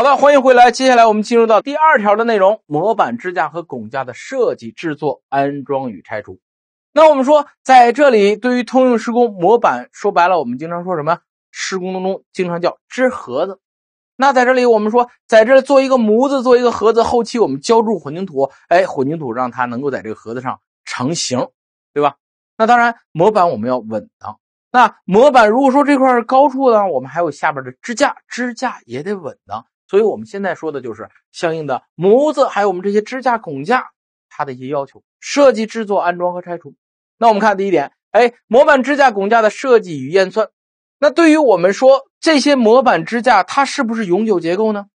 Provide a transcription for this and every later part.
好的，欢迎回来。接下来我们进入到第二条的内容：模板支架和拱架的设计、制作、安装与拆除。那我们说，在这里，对于通用施工模板，说白了，我们经常说什么？施工当中经常叫支盒子。那在这里，我们说，在这做一个模子，做一个盒子，后期我们浇筑混凝土，哎，混凝土让它能够在这个盒子上成型，对吧？那当然，模板我们要稳当。那模板如果说这块是高处呢，我们还有下边的支架，支架也得稳当。所以，我们现在说的就是相应的模子，还有我们这些支架、拱架，它的一些要求、设计、制作、安装和拆除。那我们看第一点，哎，模板、支架、拱架的设计与验算。那对于我们说这些模板、支架，它是不是永久结构呢？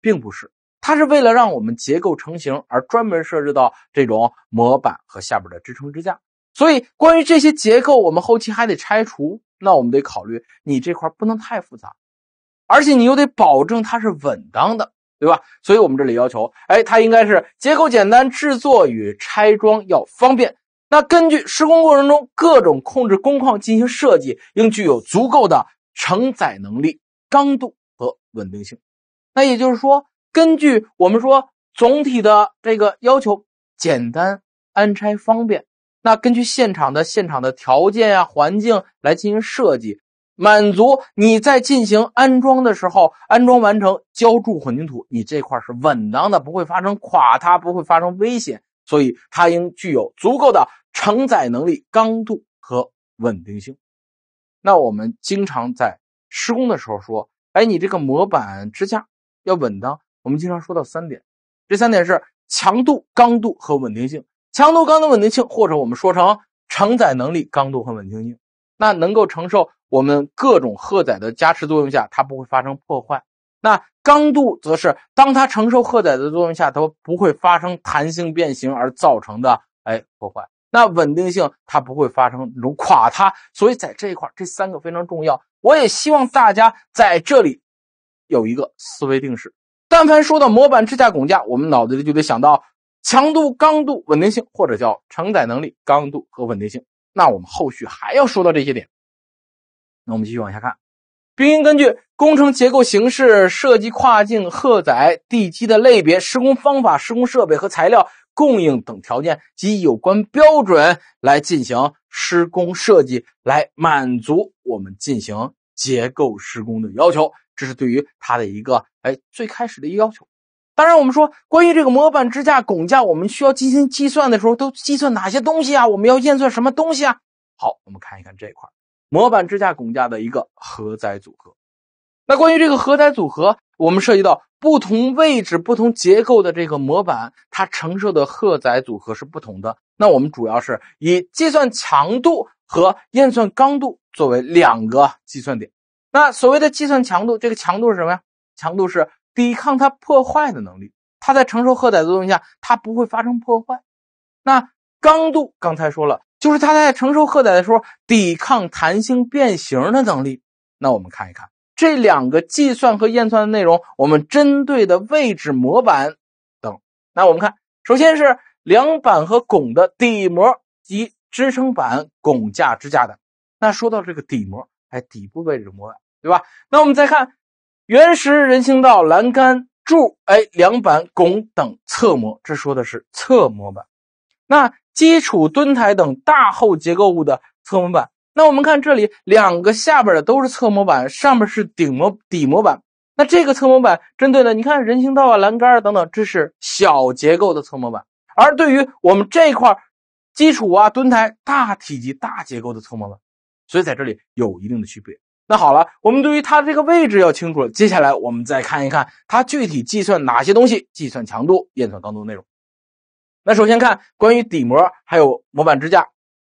并不是，它是为了让我们结构成型而专门设置到这种模板和下边的支撑支架。所以，关于这些结构，我们后期还得拆除，那我们得考虑你这块不能太复杂。而且你又得保证它是稳当的，对吧？所以，我们这里要求，哎，它应该是结构简单，制作与拆装要方便。那根据施工过程中各种控制工况进行设计，应具有足够的承载能力、刚度和稳定性。那也就是说，根据我们说总体的这个要求，简单安拆方便。那根据现场的现场的条件啊、环境来进行设计。满足你在进行安装的时候，安装完成浇筑混凝土，你这块是稳当的，不会发生垮塌，不会发生危险，所以它应具有足够的承载能力、刚度和稳定性。那我们经常在施工的时候说，哎，你这个模板支架要稳当。我们经常说到三点，这三点是强度、刚度和稳定性。强度、刚度、稳定性，或者我们说成承载能力、刚度和稳定性。那能够承受。我们各种荷载的加持作用下，它不会发生破坏。那刚度则是当它承受荷载的作用下，它不会发生弹性变形而造成的哎破坏。那稳定性它不会发生这种垮塌。所以在这一块，这三个非常重要。我也希望大家在这里有一个思维定式。但凡说到模板支架拱架，我们脑子里就得想到强度、刚度、稳定性，或者叫承载能力、刚度和稳定性。那我们后续还要说到这些点。那我们继续往下看，并应根据工程结构形式、设计、跨境荷载、地基的类别、施工方法、施工设备和材料供应等条件及有关标准来进行施工设计，来满足我们进行结构施工的要求。这是对于它的一个，哎，最开始的一个要求。当然，我们说关于这个模板支架、拱架，我们需要进行计算的时候，都计算哪些东西啊？我们要验算什么东西啊？好，我们看一看这一块。模板支架拱架的一个荷载组合。那关于这个荷载组合，我们涉及到不同位置、不同结构的这个模板，它承受的荷载组合是不同的。那我们主要是以计算强度和验算刚度作为两个计算点。那所谓的计算强度，这个强度是什么呀？强度是抵抗它破坏的能力。它在承受荷载作用下，它不会发生破坏。那刚度，刚才说了。就是它在承受荷载的时候抵抗弹性变形的能力。那我们看一看这两个计算和验算的内容，我们针对的位置模板等。那我们看，首先是梁板和拱的底膜及支撑板、拱架支架的。那说到这个底膜，哎，底部位置模板，对吧？那我们再看，原石人行道栏杆柱，哎，梁板拱等侧模，这说的是侧模板。那。基础墩台等大厚结构物的侧模板。那我们看这里，两个下边的都是侧模板，上面是顶模底模板。那这个侧模板针对的，你看人行道啊、栏杆啊等等，这是小结构的侧模板。而对于我们这块基础啊、墩台大体积大结构的侧模板，所以在这里有一定的区别。那好了，我们对于它这个位置要清楚了。接下来我们再看一看它具体计算哪些东西，计算强度、验算刚度内容。那首先看关于底膜还有模板支架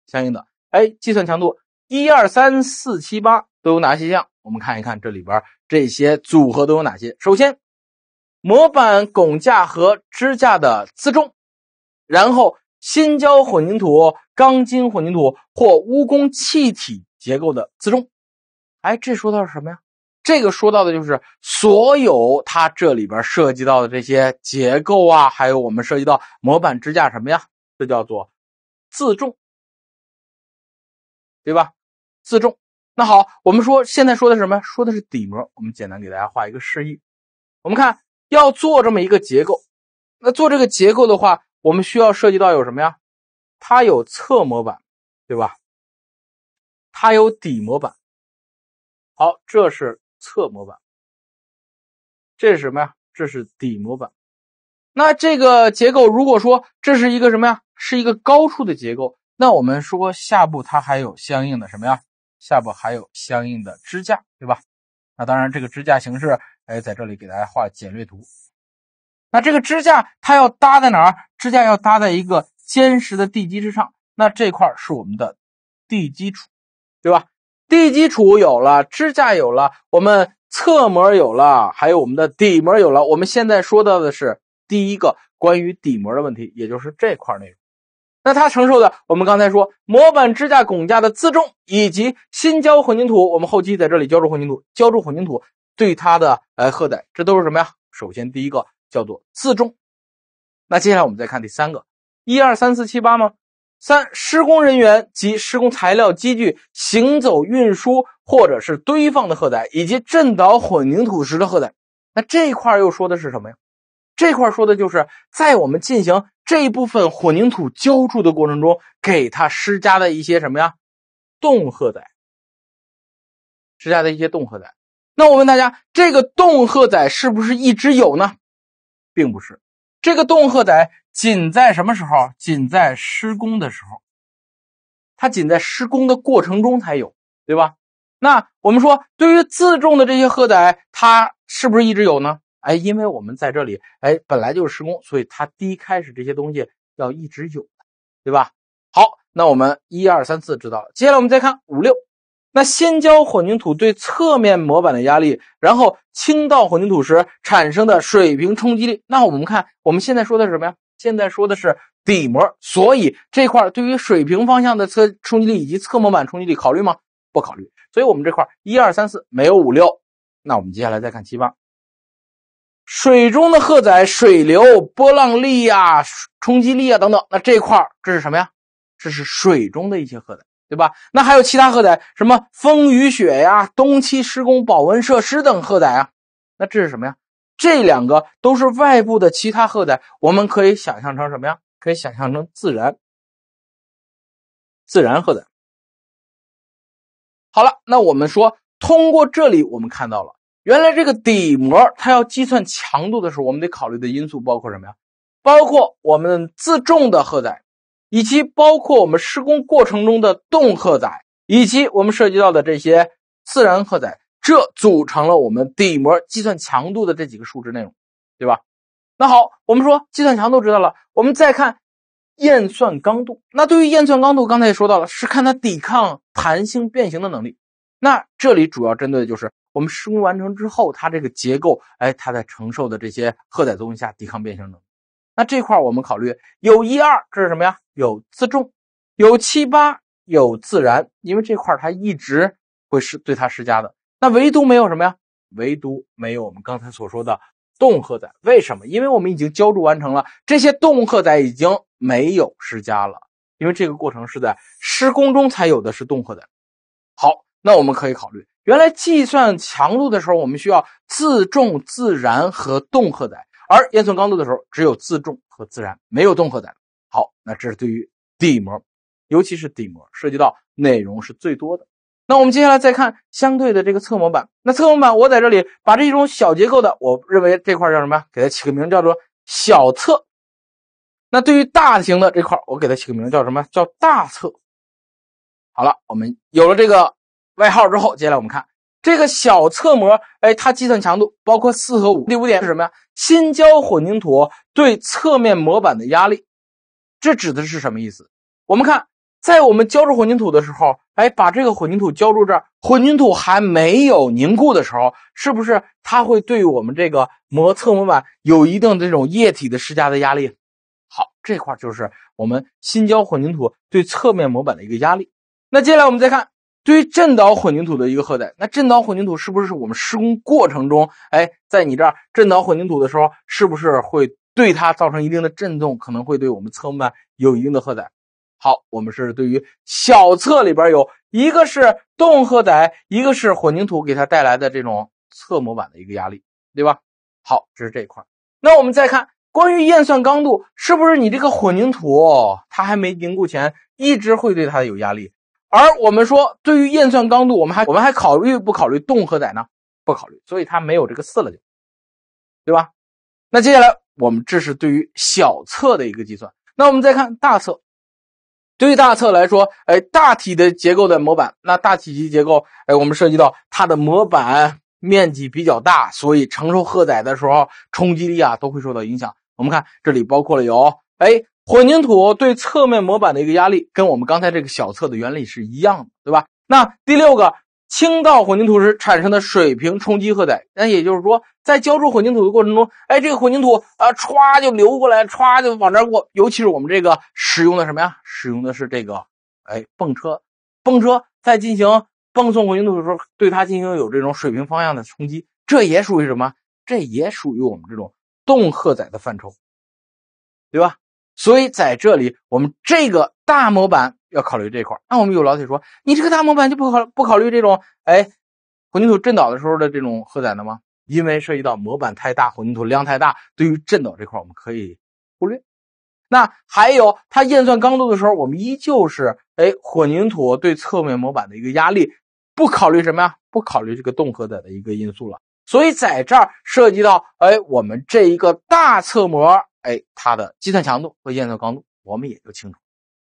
相应的，哎，计算强度一二三四七八都有哪些项？我们看一看这里边这些组合都有哪些。首先，模板拱架和支架的自重，然后新浇混凝土、钢筋混凝土或屋工气体结构的自重。哎，这说的是什么呀？这个说到的就是所有它这里边涉及到的这些结构啊，还有我们涉及到模板支架什么呀，这叫做自重，对吧？自重。那好，我们说现在说的什么？说的是底膜。我们简单给大家画一个示意。我们看要做这么一个结构，那做这个结构的话，我们需要涉及到有什么呀？它有侧模板，对吧？它有底模板。好，这是。侧模板，这是什么呀？这是底模板。那这个结构如果说这是一个什么呀？是一个高处的结构，那我们说下部它还有相应的什么呀？下部还有相应的支架，对吧？那当然这个支架形式，哎，在这里给大家画简略图。那这个支架它要搭在哪儿？支架要搭在一个坚实的地基之上。那这块是我们的地基础，对吧？地基础有了，支架有了，我们侧膜有了，还有我们的底膜有了。我们现在说到的是第一个关于底膜的问题，也就是这块内容。那它承受的，我们刚才说模板、支架、拱架的自重，以及新浇混凝土，我们后期在这里浇筑混凝土，浇筑混凝土对它的呃荷载，这都是什么呀？首先第一个叫做自重。那接下来我们再看第三个，一二三四七八吗？三施工人员及施工材料积聚行走运输或者是堆放的荷载，以及振捣混凝土时的荷载。那这一块又说的是什么呀？这块说的就是在我们进行这一部分混凝土浇筑的过程中，给它施加的一些什么呀？动荷载，施加的一些动荷载。那我问大家，这个动荷载是不是一直有呢？并不是，这个动荷载。仅在什么时候？仅在施工的时候，它仅在施工的过程中才有，对吧？那我们说，对于自重的这些荷载，它是不是一直有呢？哎，因为我们在这里，哎，本来就是施工，所以它第一开始这些东西要一直有对吧？好，那我们一二三四知道了，接下来我们再看五六。那先浇混凝土对侧面模板的压力，然后倾倒混凝土时产生的水平冲击力。那我们看，我们现在说的是什么呀？现在说的是底膜，所以这块对于水平方向的侧冲击力以及侧模板冲击力考虑吗？不考虑，所以我们这块一二三四没有五六，那我们接下来再看七八，水中的荷载、水流、波浪力呀、冲击力啊等等，那这块这是什么呀？这是水中的一些荷载，对吧？那还有其他荷载，什么风雨雪呀、冬季施工保温设施等荷载啊？那这是什么呀？这两个都是外部的其他荷载，我们可以想象成什么呀？可以想象成自然自然荷载。好了，那我们说通过这里，我们看到了原来这个底膜它要计算强度的时候，我们得考虑的因素包括什么呀？包括我们自重的荷载，以及包括我们施工过程中的动荷载，以及我们涉及到的这些自然荷载。这组成了我们底膜计算强度的这几个数值内容，对吧？那好，我们说计算强度知道了，我们再看验算刚度。那对于验算刚度，刚才也说到了，是看它抵抗弹性变形的能力。那这里主要针对的就是我们施工完成之后，它这个结构，哎，它在承受的这些荷载作用下抵抗变形能力。那这块我们考虑有一二，这是什么呀？有自重，有七八，有自然，因为这块它一直会施对它施加的。那唯独没有什么呀？唯独没有我们刚才所说的动荷载。为什么？因为我们已经浇筑完成了，这些动荷载已经没有施加了。因为这个过程是在施工中才有的是动荷载。好，那我们可以考虑，原来计算强度的时候，我们需要自重、自燃和动荷载；而烟囱刚度的时候，只有自重和自燃，没有动荷载。好，那这是对于底膜，尤其是底膜涉及到内容是最多的。那我们接下来再看相对的这个侧模板。那侧模板，我在这里把这种小结构的，我认为这块叫什么？给它起个名叫做小侧。那对于大型的这块，我给它起个名叫什么？叫大侧。好了，我们有了这个外号之后，接下来我们看这个小侧模，哎，它计算强度包括四和五。第五点是什么呀？新浇混凝土对侧面模板的压力，这指的是什么意思？我们看。在我们浇筑混凝土的时候，哎，把这个混凝土浇筑这儿，混凝土还没有凝固的时候，是不是它会对我们这个模侧模板有一定的这种液体的施加的压力？好，这块就是我们新浇混凝土对侧面模板的一个压力。那接下来我们再看对于振捣混凝土的一个荷载。那振捣混凝土是不是我们施工过程中，哎，在你这儿振捣混凝土的时候，是不是会对它造成一定的震动，可能会对我们侧模板有一定的荷载？好，我们是对于小测里边有一个是动荷载，一个是混凝土给它带来的这种侧模板的一个压力，对吧？好，这是这一块。那我们再看关于验算刚度，是不是你这个混凝土它还没凝固前一直会对它有压力？而我们说对于验算刚度，我们还我们还考虑不考虑动荷载呢？不考虑，所以它没有这个四了，就对吧？那接下来我们这是对于小测的一个计算。那我们再看大测，对于大侧来说，哎，大体的结构的模板，那大体积结构，哎，我们涉及到它的模板面积比较大，所以承受荷载的时候，冲击力啊都会受到影响。我们看这里包括了有，哎，混凝土对侧面模板的一个压力，跟我们刚才这个小侧的原理是一样的，对吧？那第六个。倾倒混凝土时产生的水平冲击荷载，那也就是说，在浇筑混凝土的过程中，哎，这个混凝土啊，歘就流过来，歘就往这过，尤其是我们这个使用的什么呀？使用的是这个，哎，泵车，泵车在进行泵送混凝土的时候，对它进行有这种水平方向的冲击，这也属于什么？这也属于我们这种动荷载的范畴，对吧？所以在这里，我们这个大模板要考虑这块。那我们有老铁说，你这个大模板就不考不考虑这种，哎，混凝土振捣的时候的这种荷载了吗？因为涉及到模板太大，混凝土量太大，对于振捣这块我们可以忽略。那还有它验算刚度的时候，我们依旧是哎，混凝土对侧面模板的一个压力，不考虑什么呀？不考虑这个动荷载的一个因素了。所以在这儿涉及到，哎，我们这一个大侧模。哎，它的计算强度和验算刚度，我们也就清楚。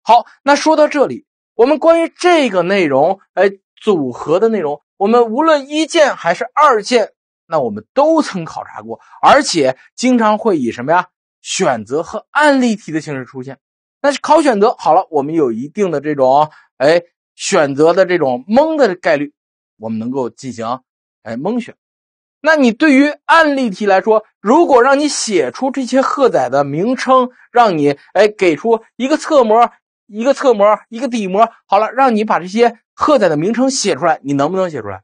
好，那说到这里，我们关于这个内容，哎，组合的内容，我们无论一建还是二建，那我们都曾考察过，而且经常会以什么呀，选择和案例题的形式出现。那考选择，好了，我们有一定的这种，哎，选择的这种蒙的概率，我们能够进行，哎，蒙选。那你对于案例题来说，如果让你写出这些荷载的名称，让你哎给出一个侧模、一个侧模、一个底模，好了，让你把这些荷载的名称写出来，你能不能写出来？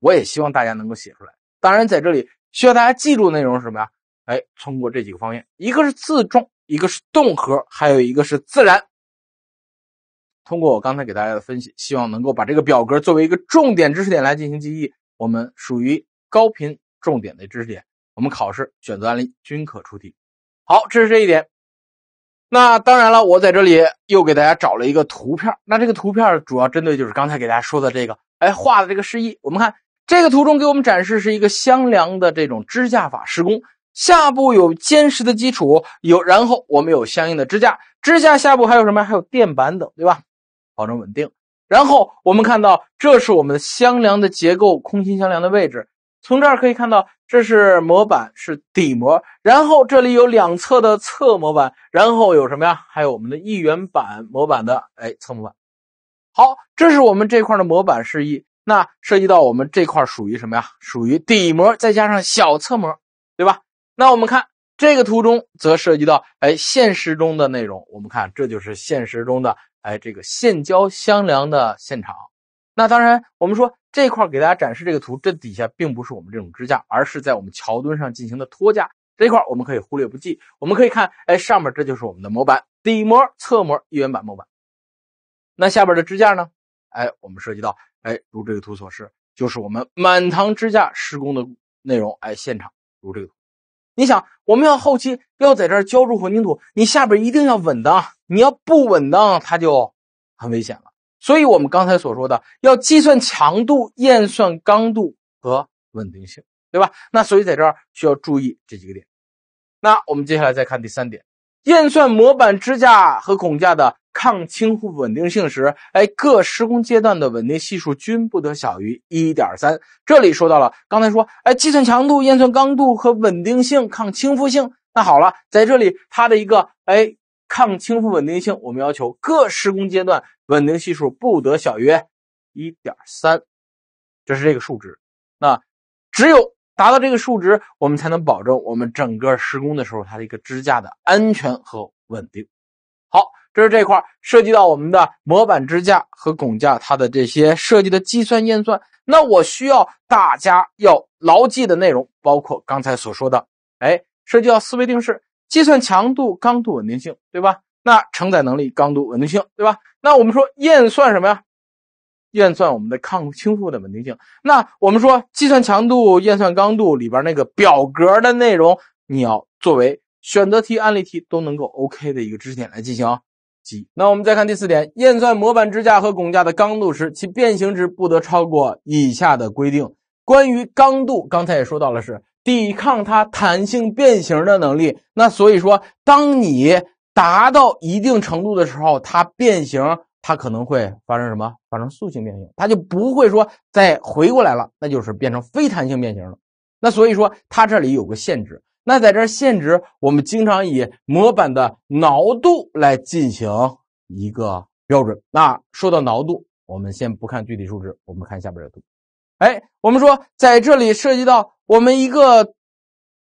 我也希望大家能够写出来。当然，在这里需要大家记住内容是什么呀？哎，通过这几个方面，一个是自重，一个是动核，还有一个是自然。通过我刚才给大家的分析，希望能够把这个表格作为一个重点知识点来进行记忆。我们属于。高频重点的知识点，我们考试选择案例均可出题。好，这是这一点。那当然了，我在这里又给大家找了一个图片。那这个图片主要针对就是刚才给大家说的这个，哎，画的这个示意。我们看这个图中给我们展示是一个箱梁的这种支架法施工，下部有坚实的基础，有然后我们有相应的支架，支架下部还有什么还有垫板等，对吧？保证稳定。然后我们看到这是我们箱梁的结构，空心箱梁的位置。从这儿可以看到，这是模板，是底模，然后这里有两侧的侧模板，然后有什么呀？还有我们的一元板模板的，哎，侧模板。好，这是我们这块的模板示意。那涉及到我们这块属于什么呀？属于底模，再加上小侧模，对吧？那我们看这个图中则涉及到，哎，现实中的内容。我们看这就是现实中的，哎，这个现浇箱梁的现场。那当然，我们说。这块给大家展示这个图，这底下并不是我们这种支架，而是在我们桥墩上进行的托架。这一块我们可以忽略不计。我们可以看，哎，上面这就是我们的模板底模、侧模、一元板模板。那下边的支架呢？哎，我们涉及到，哎，如这个图所示，就是我们满堂支架施工的内容。哎，现场如这个图。你想，我们要后期要在这儿浇筑混凝土，你下边一定要稳当。你要不稳当，它就很危险了。所以，我们刚才所说的要计算强度、验算刚度和稳定性，对吧？那所以在这儿需要注意这几个点。那我们接下来再看第三点，验算模板支架和拱架的抗倾覆稳定性时，哎，各施工阶段的稳定系数均不得小于一点三。这里说到了刚才说，哎，计算强度、验算刚度和稳定性、抗倾覆性。那好了，在这里它的一个哎。抗倾覆稳定性，我们要求各施工阶段稳定系数不得小于一点三，这是这个数值。那只有达到这个数值，我们才能保证我们整个施工的时候它的一个支架的安全和稳定。好，这是这块涉及到我们的模板支架和拱架它的这些设计的计算验算。那我需要大家要牢记的内容，包括刚才所说的，哎，涉及到思维定式。计算强度、刚度、稳定性，对吧？那承载能力、刚度、稳定性，对吧？那我们说验算什么呀？验算我们的抗倾覆的稳定性。那我们说计算强度、验算刚度里边那个表格的内容，你要作为选择题、案例题都能够 OK 的一个知识点来进行记。那我们再看第四点，验算模板支架和拱架的刚度时，其变形值不得超过以下的规定。关于刚度，刚才也说到了是。抵抗它弹性变形的能力，那所以说，当你达到一定程度的时候，它变形，它可能会发生什么？发生塑性变形，它就不会说再回过来了，那就是变成非弹性变形了。那所以说，它这里有个限制。那在这限制，我们经常以模板的挠度来进行一个标准。那说到挠度，我们先不看具体数值，我们看下边的图。哎，我们说在这里涉及到。我们一个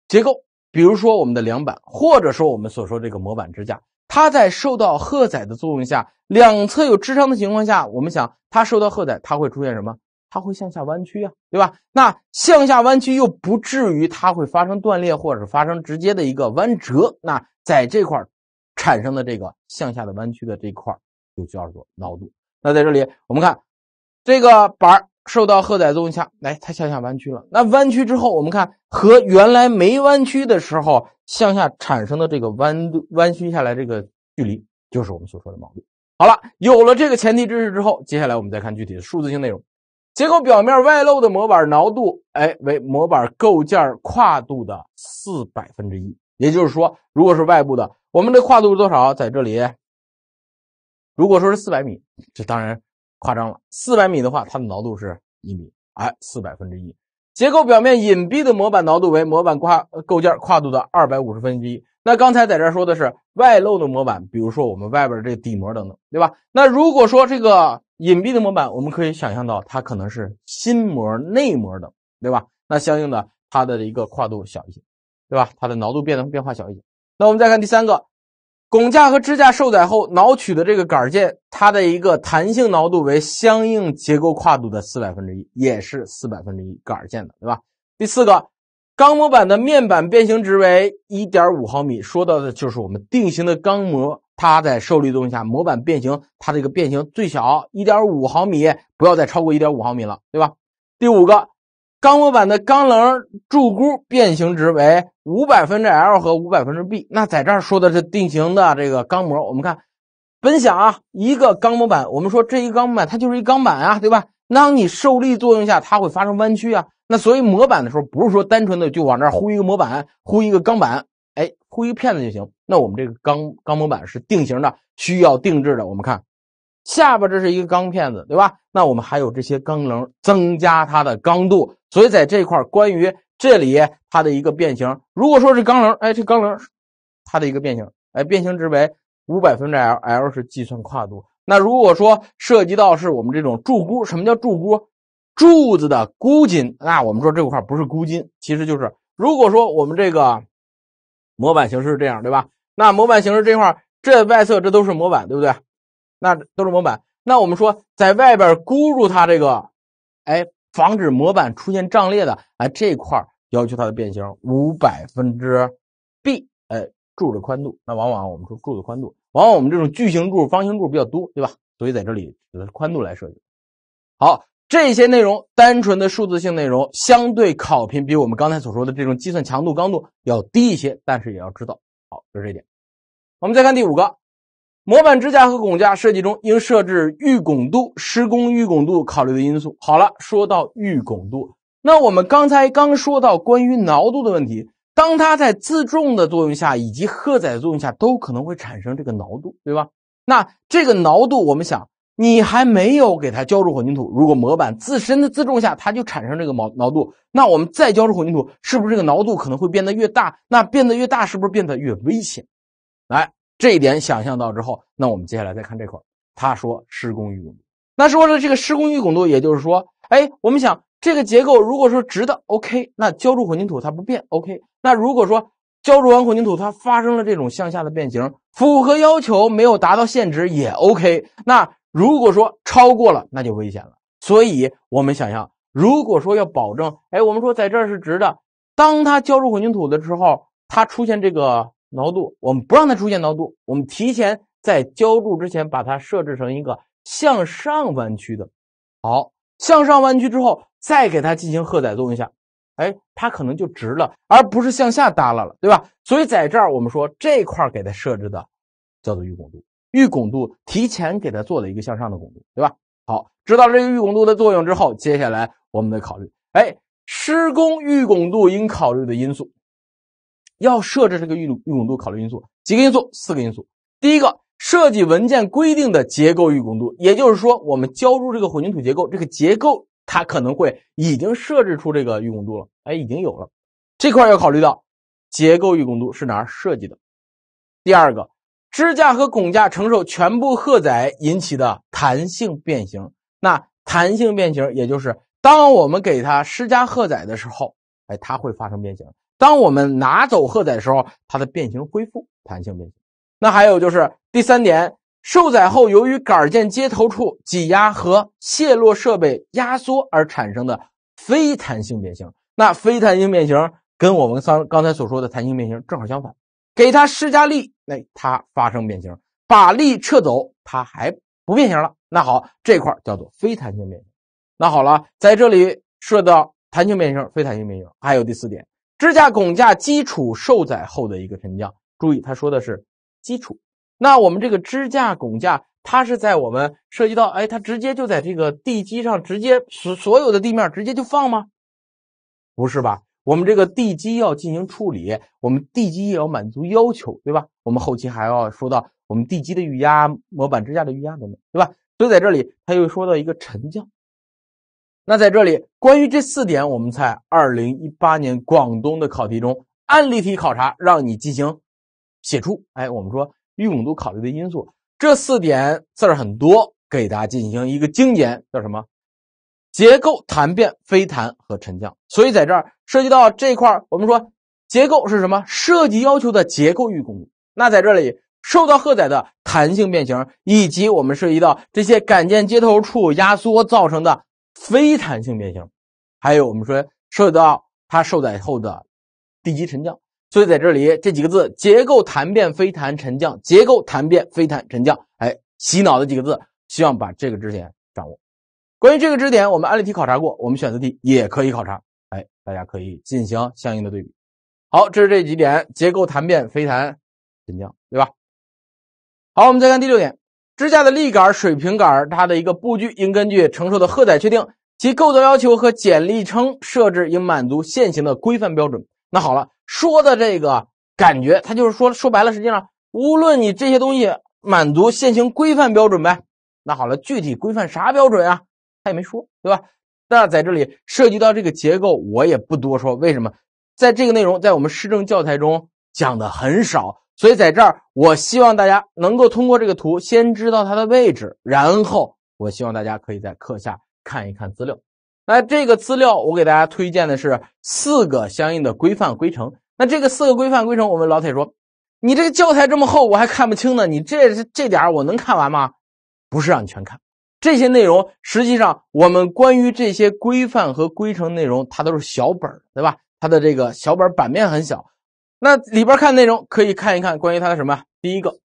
结构，比如说我们的梁板，或者说我们所说这个模板支架，它在受到荷载的作用下，两侧有支撑的情况下，我们想它受到荷载，它会出现什么？它会向下弯曲呀，对吧？那向下弯曲又不至于它会发生断裂，或者是发生直接的一个弯折。那在这块产生的这个向下的弯曲的这块，就叫做挠度。那在这里我们看这个板儿。受到荷载作用下，来它向下弯曲了。那弯曲之后，我们看和原来没弯曲的时候向下产生的这个弯弯曲下来这个距离，就是我们所说的毛度。好了，有了这个前提知识之后，接下来我们再看具体的数字性内容。结构表面外露的模板挠度，哎，为模板构件跨度的四百分之一。也就是说，如果是外部的，我们的跨度是多少？在这里，如果说是四百米，这当然。夸张了，四百米的话，它的挠度是一米，哎，四百分之一。结构表面隐蔽的模板挠度为模板跨构件跨度的二百五十分之一。那刚才在这说的是外露的模板，比如说我们外边这底膜等等，对吧？那如果说这个隐蔽的模板，我们可以想象到它可能是新膜、内膜等，对吧？那相应的，它的一个跨度小一些，对吧？它的挠度变得变化小一些。那我们再看第三个。拱架和支架受载后挠取的这个杆件，它的一个弹性挠度为相应结构跨度的四百分之一，也是四百分之一杆件的，对吧？第四个，钢模板的面板变形值为一点五毫米，说到的就是我们定型的钢模，它在受力作用下模板变形，它这个变形最小一点五毫米，不要再超过一点五毫米了，对吧？第五个。钢模板的钢棱柱箍变形值为五百分之 L 和五百分之 B。那在这儿说的是定型的这个钢模。我们看，本想啊，一个钢模板，我们说这一钢模板它就是一钢板啊，对吧？当你受力作用下，它会发生弯曲啊。那所以模板的时候，不是说单纯的就往儿糊一个模板，糊一个钢板，哎，糊一个片子就行。那我们这个钢钢模板是定型的，需要定制的。我们看。下边这是一个钢片子，对吧？那我们还有这些钢棱，增加它的刚度。所以在这块，关于这里它的一个变形，如果说是钢棱，哎，这钢棱它的一个变形，哎，变形值为五百分之 L，L 是计算跨度。那如果说涉及到是我们这种柱箍，什么叫柱箍？柱子的箍筋那我们说这块不是箍筋，其实就是如果说我们这个模板形式是这样，对吧？那模板形式这块，这外侧这都是模板，对不对？那都是模板，那我们说在外边箍住它这个，哎，防止模板出现胀裂的，哎，这块要求它的变形五百分之 b，哎，柱的宽度，那往往我们说柱的宽度，往往我们这种矩形柱、方形柱比较多，对吧？所以在这里指的是宽度来设计。好，这些内容单纯的数字性内容，相对考评比我们刚才所说的这种计算强度、刚度要低一些，但是也要知道，好，就这一点。我们再看第五个。模板支架和拱架设计中应设置预拱度，施工预拱度考虑的因素。好了，说到预拱度，那我们刚才刚说到关于挠度的问题，当它在自重的作用下以及荷载的作用下都可能会产生这个挠度，对吧？那这个挠度，我们想，你还没有给它浇筑混凝土，如果模板自身的自重下它就产生这个挠挠度，那我们再浇筑混凝土，是不是这个挠度可能会变得越大？那变得越大，是不是变得越危险？来。这一点想象到之后，那我们接下来再看这块儿。他说施工预拱度，那说了这个施工预拱度，也就是说，哎，我们想这个结构如果说直的，OK，那浇筑混凝土它不变，OK。那如果说浇筑完混凝土它发生了这种向下的变形，符合要求，没有达到限值也 OK。那如果说超过了，那就危险了。所以我们想象，如果说要保证，哎，我们说在这是直的，当它浇筑混凝土的时候，它出现这个。挠度，我们不让它出现挠度，我们提前在浇筑之前把它设置成一个向上弯曲的。好，向上弯曲之后，再给它进行荷载作用下，哎，它可能就直了，而不是向下耷拉了，对吧？所以在这儿我们说这块给它设置的叫做预拱度，预拱度提前给它做了一个向上的拱度，对吧？好，知道这个预拱度的作用之后，接下来我们再考虑，哎，施工预拱度应考虑的因素。要设置这个预预拱度考虑因素，几个因素？四个因素。第一个，设计文件规定的结构预拱度，也就是说，我们浇筑这个混凝土结构，这个结构它可能会已经设置出这个预拱度了，哎，已经有了，这块要考虑到结构预拱度是哪儿设计的。第二个，支架和拱架承受全部荷载引起的弹性变形，那弹性变形，也就是当我们给它施加荷载的时候，哎，它会发生变形。当我们拿走荷载的时候，它的变形恢复弹性变形。那还有就是第三点，受载后由于杆件接头处挤压和泄落设备压缩而产生的非弹性变形。那非弹性变形跟我们上刚才所说的弹性变形正好相反，给它施加力，那它发生变形，把力撤走，它还不变形了。那好，这块叫做非弹性变形。那好了，在这里说到弹性变形、非弹性变形，还有第四点。支架拱架基础受载后的一个沉降，注意他说的是基础。那我们这个支架拱架，它是在我们涉及到，哎，它直接就在这个地基上直接所所有的地面直接就放吗？不是吧？我们这个地基要进行处理，我们地基也要满足要求，对吧？我们后期还要说到我们地基的预压、模板支架的预压等等，对吧？所以在这里他又说到一个沉降。那在这里，关于这四点，我们在二零一八年广东的考题中案例题考察，让你进行写出。哎，我们说预拱度考虑的因素，这四点字儿很多，给大家进行一个精简，叫什么？结构弹变、飞弹和沉降。所以在这儿涉及到这块我们说结构是什么？设计要求的结构预拱度。那在这里受到荷载的弹性变形，以及我们涉及到这些杆件接头处压缩造成的。非弹性变形，还有我们说涉及到它受载后的地基沉降，所以在这里这几个字：结构弹变、非弹沉降。结构弹变、非弹沉降。哎，洗脑的几个字，希望把这个知识点掌握。关于这个知识点，我们案例题考察过，我们选择题也可以考察。哎，大家可以进行相应的对比。好，这是这几点：结构弹变、非弹沉降，对吧？好，我们再看第六点。支架的立杆、水平杆，它的一个布局应根据承受的荷载确定，其构造要求和剪力撑设置应满足现行的规范标准。那好了，说的这个感觉，它就是说，说白了，实际上无论你这些东西满足现行规范标准呗。那好了，具体规范啥标准啊？他也没说，对吧？那在这里涉及到这个结构，我也不多说。为什么？在这个内容，在我们市政教材中讲的很少。所以在这儿，我希望大家能够通过这个图先知道它的位置，然后我希望大家可以在课下看一看资料。那这个资料我给大家推荐的是四个相应的规范规程。那这个四个规范规程，我们老铁说，你这个教材这么厚，我还看不清呢，你这这点我能看完吗？不是让你全看这些内容。实际上，我们关于这些规范和规程内容，它都是小本儿，对吧？它的这个小本版面很小。那里边看内容可以看一看关于它的什么？第一个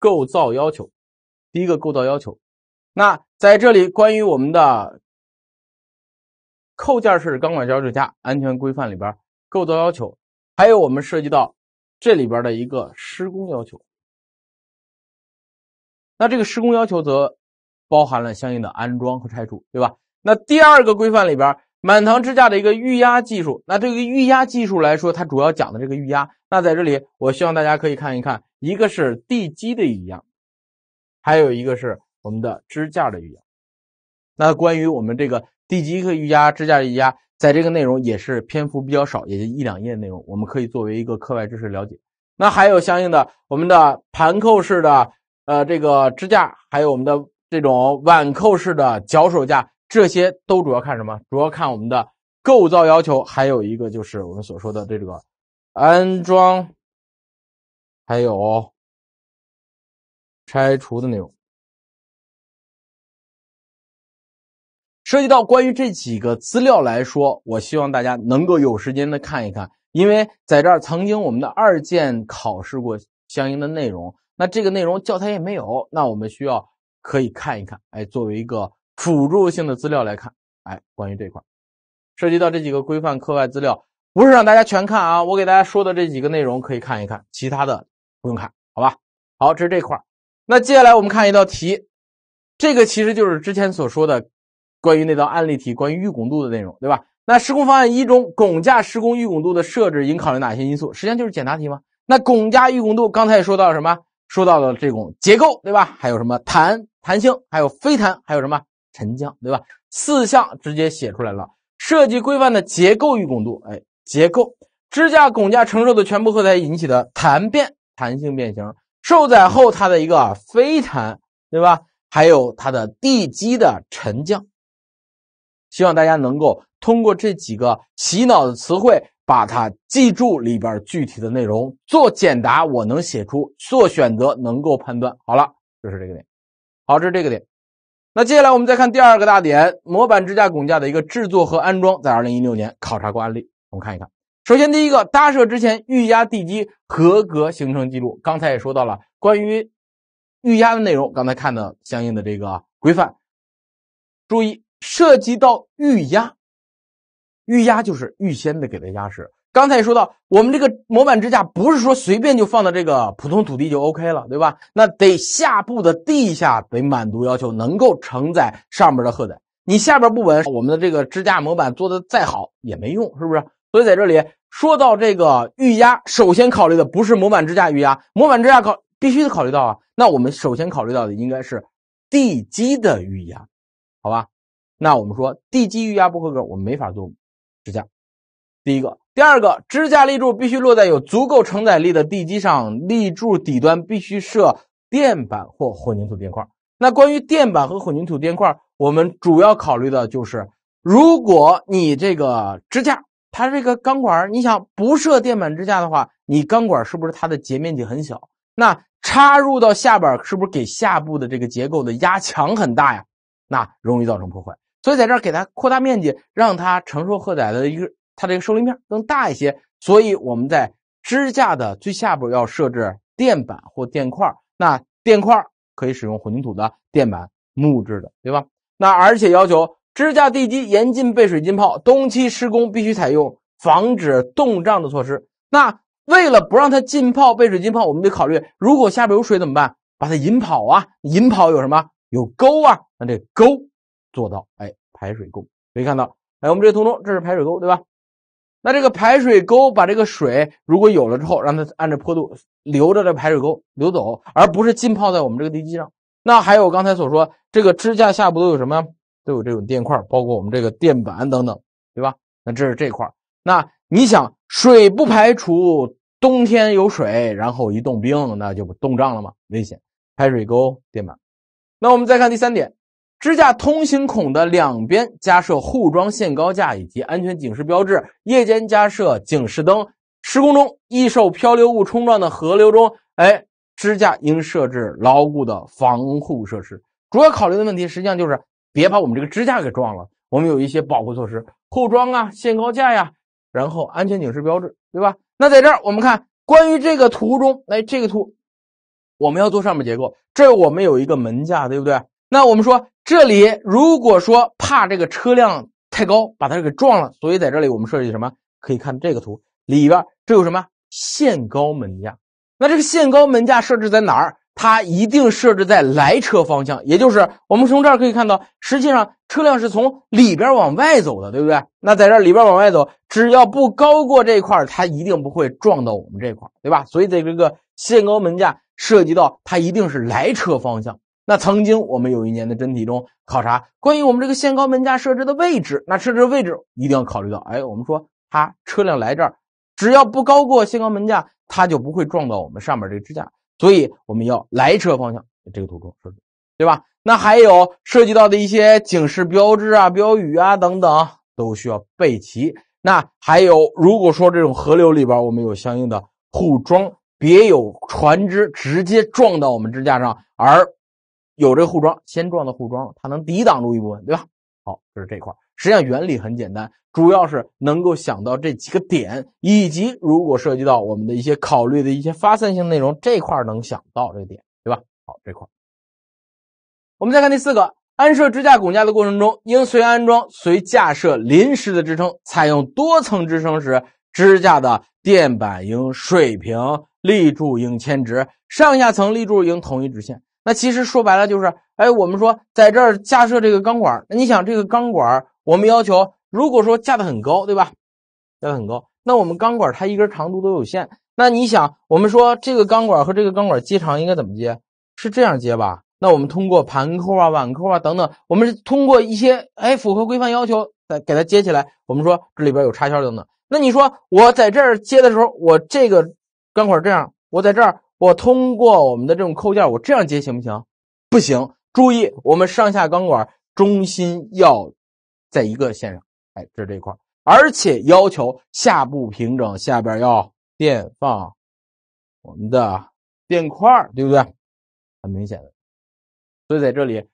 构造要求，第一个构造要求。那在这里关于我们的扣件式钢管脚趾架安全规范里边构造要求，还有我们涉及到这里边的一个施工要求。那这个施工要求则包含了相应的安装和拆除，对吧？那第二个规范里边。满堂支架的一个预压技术，那这个预压技术来说，它主要讲的这个预压。那在这里，我希望大家可以看一看，一个是地基的预压，还有一个是我们的支架的预压。那关于我们这个地基和预压、支架的预压，在这个内容也是篇幅比较少，也就一两页内容，我们可以作为一个课外知识了解。那还有相应的我们的盘扣式的呃这个支架，还有我们的这种碗扣式的脚手架。这些都主要看什么？主要看我们的构造要求，还有一个就是我们所说的这个安装，还有拆除的内容。涉及到关于这几个资料来说，我希望大家能够有时间的看一看，因为在这儿曾经我们的二建考试过相应的内容，那这个内容教材也没有，那我们需要可以看一看，哎，作为一个。辅助性的资料来看，哎，关于这块涉及到这几个规范，课外资料不是让大家全看啊。我给大家说的这几个内容可以看一看，其他的不用看，好吧？好，这是这块儿。那接下来我们看一道题，这个其实就是之前所说的关于那道案例题，关于预拱度的内容，对吧？那施工方案一中拱架施工预拱度的设置应考虑哪些因素？实际上就是简答题嘛。那拱架预拱度刚才也说到了什么？说到了这种结构，对吧？还有什么弹弹性，还有非弹，还有什么？沉降，对吧？四项直接写出来了。设计规范的结构预拱度，哎，结构支架拱架承受的全部荷载引起的弹变、弹性变形，受载后它的一个飞弹，对吧？还有它的地基的沉降。希望大家能够通过这几个洗脑的词汇把它记住里边具体的内容。做简答我能写出，做选择能够判断。好了，就是这个点。好，这是这个点。那接下来我们再看第二个大点，模板支架拱架的一个制作和安装，在二零一六年考察过案例，我们看一看。首先第一个，搭设之前预压地基合格形成记录，刚才也说到了关于预压的内容，刚才看的相应的这个规范，注意涉及到预压，预压就是预先的给它压实。刚才说到，我们这个模板支架不是说随便就放到这个普通土地就 OK 了，对吧？那得下部的地下得满足要求，能够承载上面的荷载。你下边不稳，我们的这个支架模板做的再好也没用，是不是？所以在这里说到这个预压，首先考虑的不是模板支架预压，模板支架考必须得考虑到啊。那我们首先考虑到的应该是地基的预压，好吧？那我们说地基预压不合格，我们没法做支架。第一个，第二个，支架立柱必须落在有足够承载力的地基上，立柱底端必须设垫板或混凝土垫块。那关于垫板和混凝土垫块，我们主要考虑的就是，如果你这个支架，它这个钢管，你想不设垫板支架的话，你钢管是不是它的截面积很小？那插入到下边是不是给下部的这个结构的压强很大呀？那容易造成破坏。所以在这儿给它扩大面积，让它承受荷载的一个。它这个受力面更大一些，所以我们在支架的最下部要设置垫板或垫块。那垫块可以使用混凝土的垫板、木质的，对吧？那而且要求支架地基严禁被水浸泡，冬期施工必须采用防止冻胀的措施。那为了不让它浸泡、被水浸泡，我们得考虑，如果下边有水怎么办？把它引跑啊！引跑有什么？有沟啊！那这沟做到，哎，排水沟可以看到，哎，我们这图中这是排水沟，对吧？那这个排水沟把这个水，如果有了之后，让它按照坡度流着这排水沟流走，而不是浸泡在我们这个地基上。那还有刚才所说，这个支架下部都有什么？都有这种垫块，包括我们这个垫板等等，对吧？那这是这块。那你想，水不排除，冬天有水，然后一冻冰，那就不冻胀了吗？危险。排水沟垫板。那我们再看第三点。支架通行孔的两边加设护桩、限高架以及安全警示标志，夜间加设警示灯。施工中易受漂流物冲撞的河流中，哎，支架应设置牢固的防护设施。主要考虑的问题实际上就是别把我们这个支架给撞了。我们有一些保护措施，护桩啊、限高架呀，然后安全警示标志，对吧？那在这儿我们看关于这个图中，哎，这个图我们要做上面结构，这我们有一个门架，对不对？那我们说。这里如果说怕这个车辆太高把它给撞了，所以在这里我们设计什么？可以看这个图里边，这有什么限高门架？那这个限高门架设置在哪儿？它一定设置在来车方向，也就是我们从这儿可以看到，实际上车辆是从里边往外走的，对不对？那在这里边往外走，只要不高过这块，它一定不会撞到我们这块，对吧？所以在这个限高门架涉及到它一定是来车方向。那曾经我们有一年的真题中考察关于我们这个限高门架设置的位置，那设置位置一定要考虑到，哎，我们说它车辆来这儿，只要不高过限高门架，它就不会撞到我们上面这个支架，所以我们要来车方向这个图中，设置，对吧？那还有涉及到的一些警示标志啊、标语啊等等，都需要备齐。那还有，如果说这种河流里边我们有相应的护桩，别有船只直接撞到我们支架上，而有这个护桩，先撞到护桩，它能抵挡住一部分，对吧？好，这是这块，实际上原理很简单，主要是能够想到这几个点，以及如果涉及到我们的一些考虑的一些发散性内容，这块能想到这个点，对吧？好，这块，我们再看第四个，安设支架拱架的过程中，应随安装随架设临时的支撑，采用多层支撑时，支架的垫板应水平，立柱应铅直，上下层立柱应同一直线。那其实说白了就是，哎，我们说在这儿架设这个钢管，那你想这个钢管，我们要求如果说架的很高，对吧？架的很高，那我们钢管它一根长度都有限，那你想，我们说这个钢管和这个钢管接长应该怎么接？是这样接吧？那我们通过盘扣啊、碗扣啊等等，我们是通过一些哎符合规范要求来给它接起来。我们说这里边有插销等等。那你说我在这儿接的时候，我这个钢管这样，我在这儿。我通过我们的这种扣件，我这样接行不行？不行，注意我们上下钢管中心要在一个线上，哎，这是这块而且要求下部平整，下边要垫放我们的垫块，对不对？很明显的，所以在这里，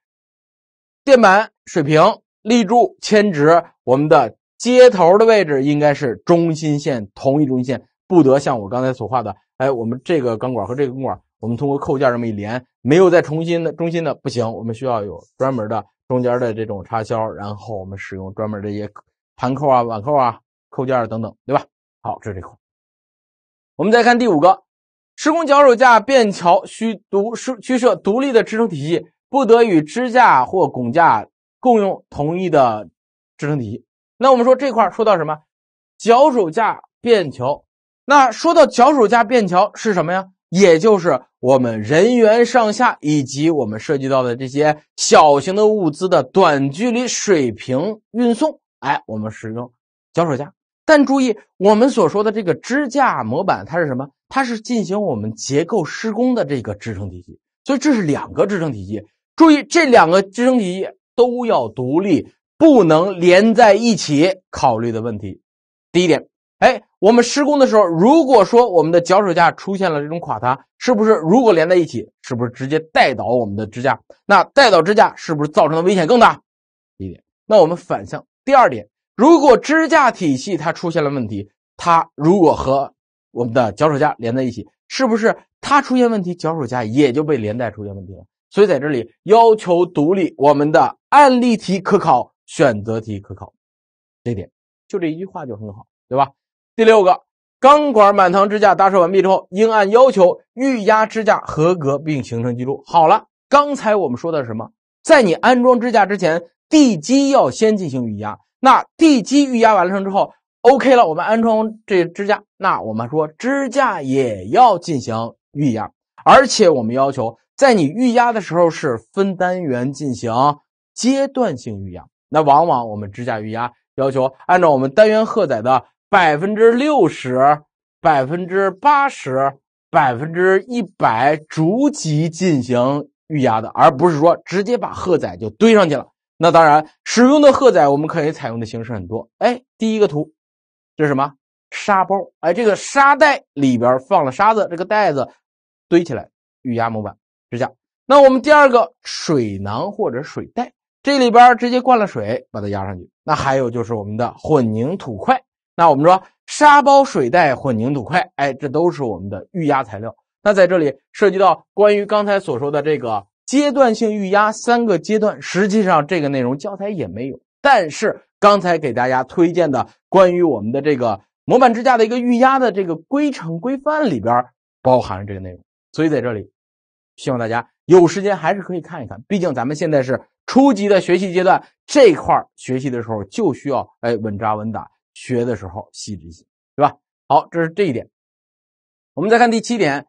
垫板水平，立柱铅直，我们的接头的位置应该是中心线同一中心线，不得像我刚才所画的。哎，我们这个钢管和这个钢管，我们通过扣件这么一连，没有再重新的中心的不行，我们需要有专门的中间的这种插销，然后我们使用专门这些盘扣啊、碗扣啊、扣件等等，对吧？好，这是这块。我们再看第五个，施工脚手架变桥需独设、需设独立的支撑体系，不得与支架或拱架共用同一的支撑体系。那我们说这块说到什么？脚手架变桥。那说到脚手架便桥是什么呀？也就是我们人员上下以及我们涉及到的这些小型的物资的短距离水平运送。哎，我们使用脚手架，但注意我们所说的这个支架模板它是什么？它是进行我们结构施工的这个支撑体系，所以这是两个支撑体系。注意这两个支撑体系都要独立，不能连在一起考虑的问题。第一点。哎，我们施工的时候，如果说我们的脚手架出现了这种垮塌，是不是如果连在一起，是不是直接带倒我们的支架？那带倒支架是不是造成的危险更大？一点？那我们反向第二点，如果支架体系它出现了问题，它如果和我们的脚手架连在一起，是不是它出现问题，脚手架也就被连带出现问题了？所以在这里要求独立，我们的案例题可考，选择题可考，这点就这一句话就很好，对吧？第六个钢管满堂支架搭设完毕之后，应按要求预压支架合格并形成记录。好了，刚才我们说的是什么？在你安装支架之前，地基要先进行预压。那地基预压完成之后，OK 了，我们安装这支架。那我们说支架也要进行预压，而且我们要求在你预压的时候是分单元进行阶段性预压。那往往我们支架预压要求按照我们单元荷载的。百分之六十、百分之八十、百分之一百，逐级进行预压的，而不是说直接把荷载就堆上去了。那当然，使用的荷载我们可以采用的形式很多。哎，第一个图这是什么？沙包。哎，这个沙袋里边放了沙子，这个袋子堆起来预压模板支架。那我们第二个水囊或者水袋，这里边直接灌了水，把它压上去。那还有就是我们的混凝土块。那我们说沙包、水袋、混凝土块，哎，这都是我们的预压材料。那在这里涉及到关于刚才所说的这个阶段性预压三个阶段，实际上这个内容教材也没有，但是刚才给大家推荐的关于我们的这个模板支架的一个预压的这个规程规范里边包含了这个内容。所以在这里，希望大家有时间还是可以看一看，毕竟咱们现在是初级的学习阶段，这块学习的时候就需要哎稳扎稳打。学的时候细致一些，对吧？好，这是这一点。我们再看第七点，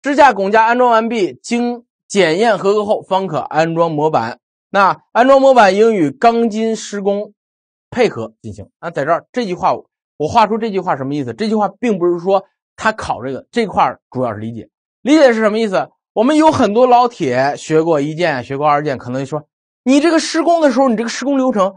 支架、拱架安装完毕，经检验合格后，方可安装模板。那安装模板应与钢筋施工配合进行。那在这儿，这句话我画出这句话什么意思？这句话并不是说他考这个这块，主要是理解。理解是什么意思？我们有很多老铁学过一建，学过二建，可能说你这个施工的时候，你这个施工流程。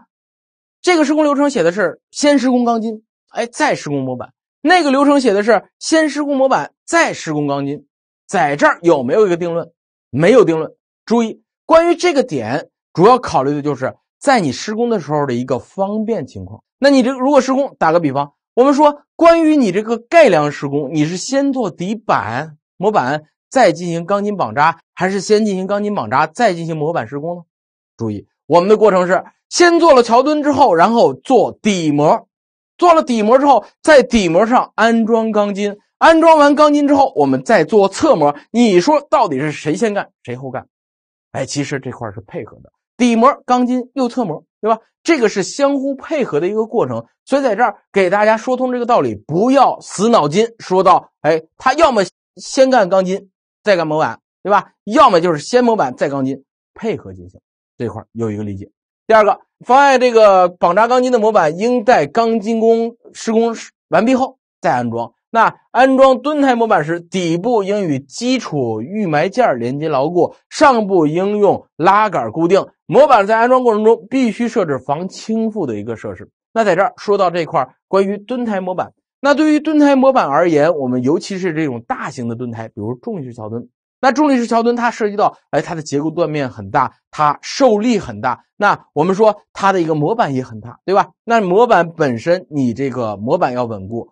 这个施工流程写的是先施工钢筋，哎，再施工模板。那个流程写的是先施工模板，再施工钢筋。在这儿有没有一个定论？没有定论。注意，关于这个点，主要考虑的就是在你施工的时候的一个方便情况。那你这如果施工，打个比方，我们说关于你这个盖梁施工，你是先做底板模板，再进行钢筋绑扎，还是先进行钢筋绑扎，再进行模板施工呢？注意。我们的过程是先做了桥墩之后，然后做底膜，做了底膜之后，在底膜上安装钢筋，安装完钢筋之后，我们再做侧膜。你说到底是谁先干谁后干？哎，其实这块是配合的，底膜、钢筋、右侧膜，对吧？这个是相互配合的一个过程。所以在这儿给大家说通这个道理，不要死脑筋，说到哎，他要么先干钢筋再干模板，对吧？要么就是先模板再钢筋，配合进行。这块有一个理解。第二个，方案这个绑扎钢筋的模板应待钢筋工施工完毕后再安装。那安装墩台模板时，底部应与基础预埋件连接牢固，上部应用拉杆固定。模板在安装过程中必须设置防倾覆的一个设施。那在这儿说到这块关于墩台模板，那对于墩台模板而言，我们尤其是这种大型的墩台，比如重力式桥墩。那重力式桥墩，它涉及到，哎，它的结构断面很大，它受力很大。那我们说，它的一个模板也很大，对吧？那模板本身，你这个模板要稳固。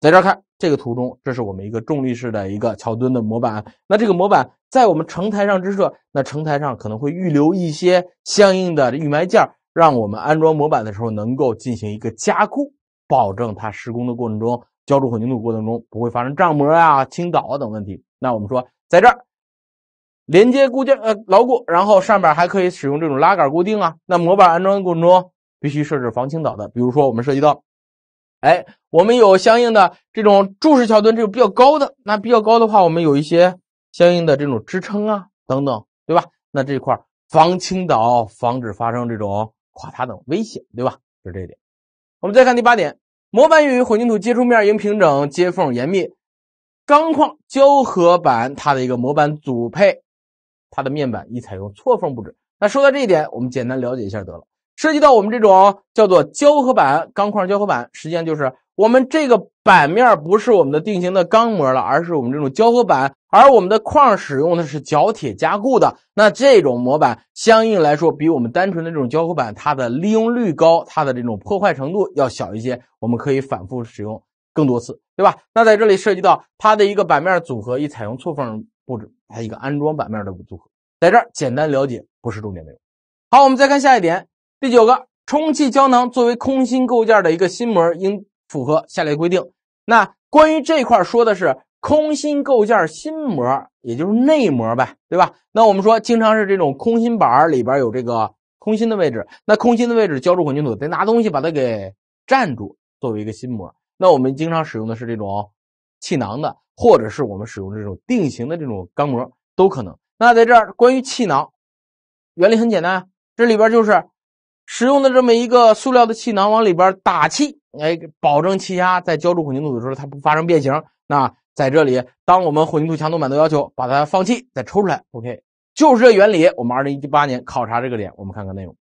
在这看这个图中，这是我们一个重力式的一个桥墩的模板。那这个模板在我们承台上支设，那承台上可能会预留一些相应的预埋件，让我们安装模板的时候能够进行一个加固，保证它施工的过程中，浇筑混凝土过程中不会发生胀膜啊、倾倒啊等问题。那我们说，在这儿连接固件呃牢固，然后上面还可以使用这种拉杆固定啊。那模板安装过程中必须设置防倾倒的，比如说我们涉及到，哎，我们有相应的这种柱式桥墩，这个比较高的，那比较高的话，我们有一些相应的这种支撑啊等等，对吧？那这块防倾倒，防止发生这种垮塌等危险，对吧？就这一点。我们再看第八点，模板与混凝土接触面应平整，接缝严密。钢框胶合板，它的一个模板组配，它的面板已采用错缝布置。那说到这一点，我们简单了解一下得了。涉及到我们这种叫做胶合板钢框胶合板，实际上就是我们这个板面不是我们的定型的钢模了，而是我们这种胶合板，而我们的框使用的是角铁加固的。那这种模板相应来说比我们单纯的这种胶合板，它的利用率高，它的这种破坏程度要小一些，我们可以反复使用更多次。对吧？那在这里涉及到它的一个版面组合，以采用错缝布置，它一个安装版面的组合，在这儿简单了解，不是重点内容。好，我们再看下一点，第九个，充气胶囊作为空心构件的一个芯模，应符合下列规定。那关于这块说的是空心构件芯模，也就是内膜呗，对吧？那我们说，经常是这种空心板里边有这个空心的位置，那空心的位置浇筑混凝土得拿东西把它给占住，作为一个芯模。那我们经常使用的是这种气囊的，或者是我们使用这种定型的这种钢模都可能。那在这儿，关于气囊，原理很简单，这里边就是使用的这么一个塑料的气囊，往里边打气，哎，保证气压在浇筑混凝土的时候它不发生变形。那在这里，当我们混凝土强度满足要求，把它放气再抽出来，OK，就是这原理。我们二零一八年考察这个点，我们看看内容。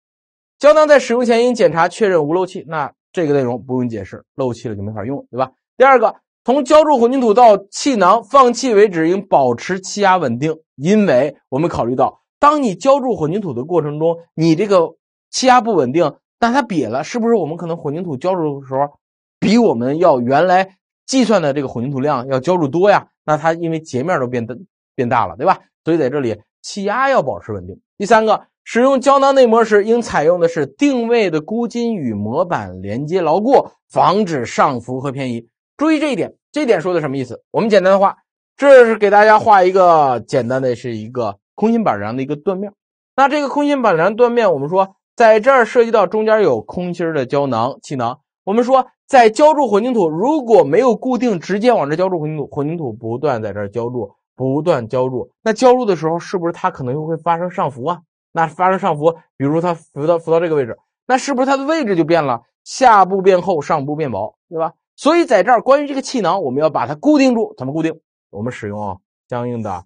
胶囊在使用前应检查确认无漏气。那这个内容不用解释，漏气了就没法用，对吧？第二个，从浇筑混凝土到气囊放气为止，应保持气压稳定，因为我们考虑到，当你浇筑混凝土的过程中，你这个气压不稳定，那它瘪了，是不是我们可能混凝土浇筑的时候，比我们要原来计算的这个混凝土量要浇筑多呀？那它因为截面都变得变大了，对吧？所以在这里气压要保持稳定。第三个。使用胶囊内膜时，应采用的是定位的箍筋与模板连接牢固，防止上浮和偏移。注意这一点，这点说的什么意思？我们简单的画，这是给大家画一个简单的，是一个空心板梁的一个断面。那这个空心板梁断面，我们说在这儿涉及到中间有空心的胶囊气囊。我们说在浇筑混凝土如果没有固定，直接往这浇筑混凝土，混凝土不断在这儿浇筑，不断浇筑，那浇筑的时候是不是它可能又会发生上浮啊？那发生上浮，比如它浮到浮到这个位置，那是不是它的位置就变了？下部变厚，上部变薄，对吧？所以在这儿，关于这个气囊，我们要把它固定住。怎么固定？我们使用相应的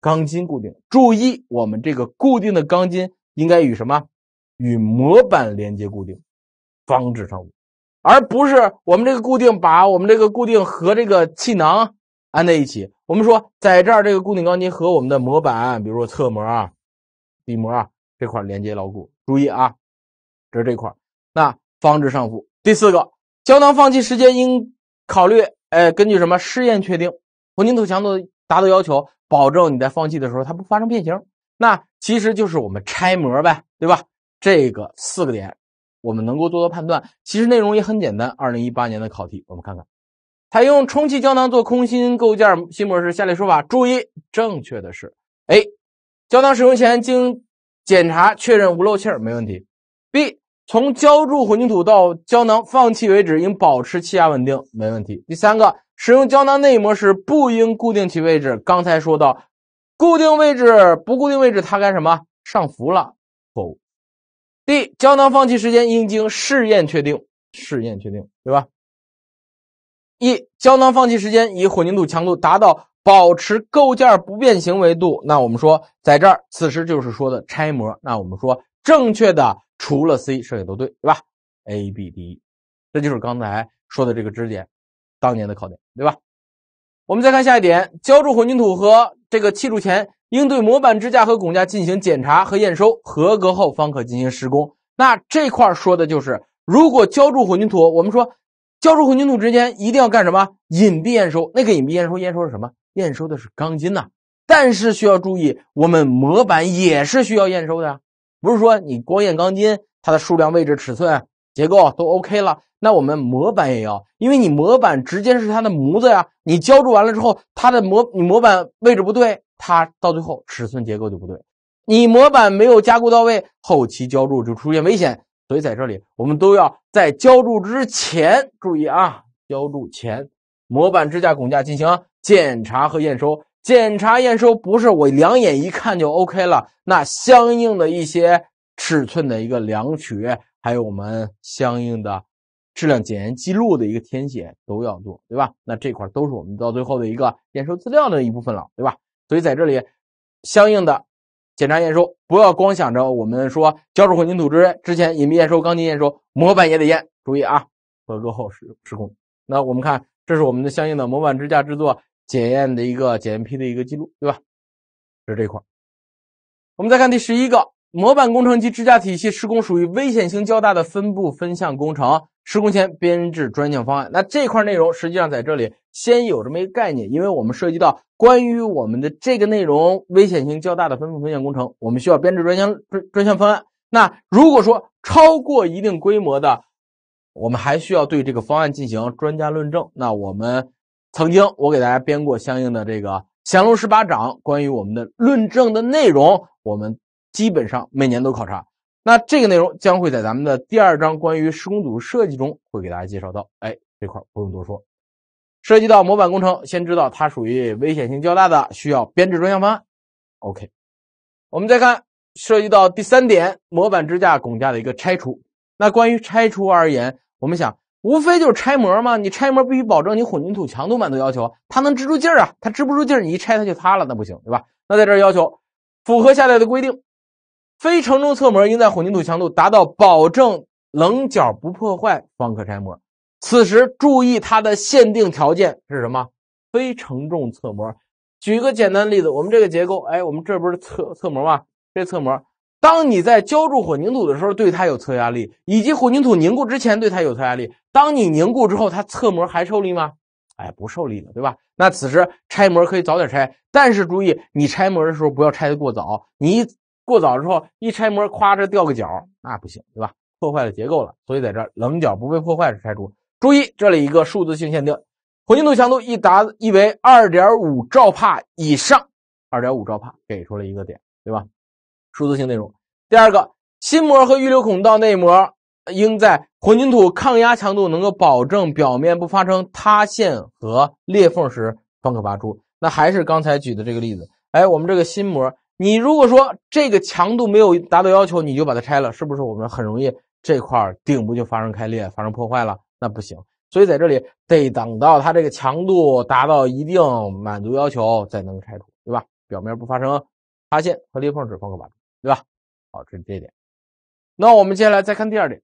钢筋固定。注意，我们这个固定的钢筋应该与什么？与模板连接固定，防止上浮，而不是我们这个固定把我们这个固定和这个气囊安在一起。我们说，在这儿这个固定钢筋和我们的模板，比如说侧模啊。底膜啊，这块连接牢固，注意啊，这是这块，那防止上浮。第四个，胶囊放气时间应考虑，哎，根据什么试验确定？混凝土强度达到要求，保证你在放气的时候它不发生变形。那其实就是我们拆模呗，对吧？这个四个点我们能够做到判断，其实内容也很简单。二零一八年的考题，我们看看，采用充气胶囊做空心构件新模式，下列说法注意正确的是 A。胶囊使用前经检查确认无漏气儿，没问题。B，从浇筑混凝土到胶囊放气为止，应保持气压稳定，没问题。第三个，使用胶囊内膜时不应固定其位置。刚才说到，固定位置不固定位置它干什么？上浮了，错误。D，胶囊放气时间应经试验确定，试验确定，对吧？一胶囊放气时间以混凝土强度达到保持构件不变形为度，那我们说，在这儿此时就是说的拆模，那我们说正确的除了 C，剩下都对，对吧？A、B、D，这就是刚才说的这个知识点，当年的考点，对吧？我们再看下一点，浇筑混凝土和这个砌筑前，应对模板支架和拱架进行检查和验收，合格后方可进行施工。那这块说的就是，如果浇筑混凝土，我们说。浇筑混凝土之间一定要干什么隐蔽验收？那个隐蔽验收验收是什么？验收的是钢筋呐。但是需要注意，我们模板也是需要验收的呀。不是说你光验钢筋，它的数量、位置、尺寸、结构都 OK 了，那我们模板也要，因为你模板直接是它的模子呀。你浇筑完了之后，它的模你模板位置不对，它到最后尺寸结构就不对。你模板没有加固到位，后期浇筑就出现危险。所以在这里，我们都要在浇筑之前注意啊，浇筑前模板支架拱架进行检查和验收。检查验收不是我两眼一看就 OK 了，那相应的一些尺寸的一个量取，还有我们相应的质量检验记录的一个填写都要做，对吧？那这块都是我们到最后的一个验收资料的一部分了，对吧？所以在这里，相应的。检查验收，不要光想着我们说浇筑混凝土之之前隐蔽验收、钢筋验收、模板也得验。注意啊，合格后施施工。那我们看，这是我们的相应的模板支架制作检验的一个检验批的一个记录，对吧？这是这块儿。我们再看第十一个，模板工程及支架体系施工属于危险性较大的分部分项工程。施工前编制专项方案，那这块内容实际上在这里先有这么一个概念，因为我们涉及到关于我们的这个内容危险性较大的分布分项工程，我们需要编制专项专专项方案。那如果说超过一定规模的，我们还需要对这个方案进行专家论证。那我们曾经我给大家编过相应的这个降龙十八掌，关于我们的论证的内容，我们基本上每年都考察。那这个内容将会在咱们的第二章关于施工组织设计中会给大家介绍到。哎，这块儿不用多说，涉及到模板工程，先知道它属于危险性较大的，需要编制专项方案。OK，我们再看涉及到第三点，模板支架、拱架的一个拆除。那关于拆除而言，我们想，无非就是拆模嘛。你拆模必须保证你混凝土强度满足要求，它能支住劲儿啊，它支不住劲儿，你一拆它就塌了，那不行，对吧？那在这儿要求符合下列的规定。非承重侧膜应在混凝土强度达到保证棱角不破坏方可拆模。此时注意它的限定条件是什么？非承重侧膜。举一个简单的例子，我们这个结构，哎，我们这不是侧侧膜吗？这侧膜，当你在浇筑混凝土的时候，对它有侧压力，以及混凝土凝固之前对它有侧压力。当你凝固之后，它侧膜还受力吗？哎，不受力了，对吧？那此时拆膜可以早点拆，但是注意你拆膜的时候不要拆得过早，你。过早的时候一拆模，夸着掉个角，那不行，对吧？破坏了结构了，所以在这棱角不被破坏时拆除。注意这里一个数字性限定，混凝土强度一达一为二点五兆帕以上，二点五兆帕给出了一个点，对吧？数字性内容。第二个，新膜和预留孔道内膜应在混凝土抗压强度能够保证表面不发生塌陷和裂缝时方可拔出。那还是刚才举的这个例子，哎，我们这个新膜你如果说这个强度没有达到要求，你就把它拆了，是不是？我们很容易这块顶部就发生开裂、发生破坏了，那不行。所以在这里得等到它这个强度达到一定，满足要求再能拆除，对吧？表面不发生塌陷和裂缝时方可板，对吧？好，这是这点。那我们接下来再看第二点，